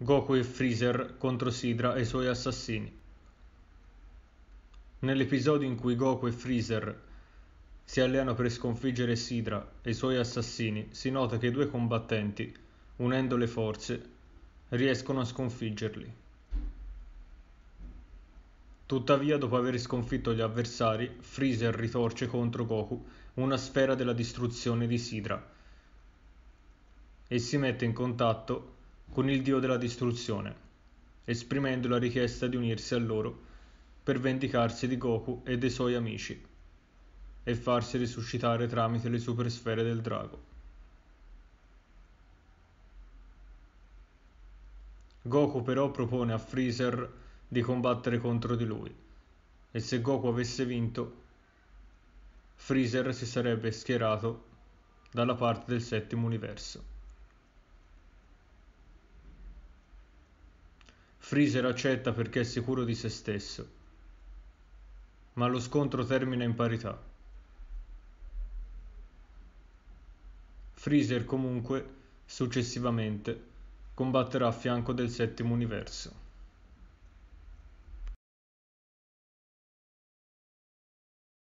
Goku e Freezer contro Sidra e i suoi assassini. Nell'episodio in cui Goku e Freezer si alleano per sconfiggere Sidra e i suoi assassini, si nota che i due combattenti, unendo le forze, riescono a sconfiggerli. Tuttavia, dopo aver sconfitto gli avversari, Freezer ritorce contro Goku una sfera della distruzione di Sidra e si mette in contatto con con il dio della distruzione, esprimendo la richiesta di unirsi a loro per vendicarsi di Goku e dei suoi amici e farsi risuscitare tramite le supersfere del drago. Goku però propone a Freezer di combattere contro di lui e se Goku avesse vinto, Freezer si sarebbe schierato dalla parte del settimo universo. Freezer accetta perché è sicuro di se stesso, ma lo scontro termina in parità. Freezer comunque, successivamente, combatterà a fianco del settimo universo.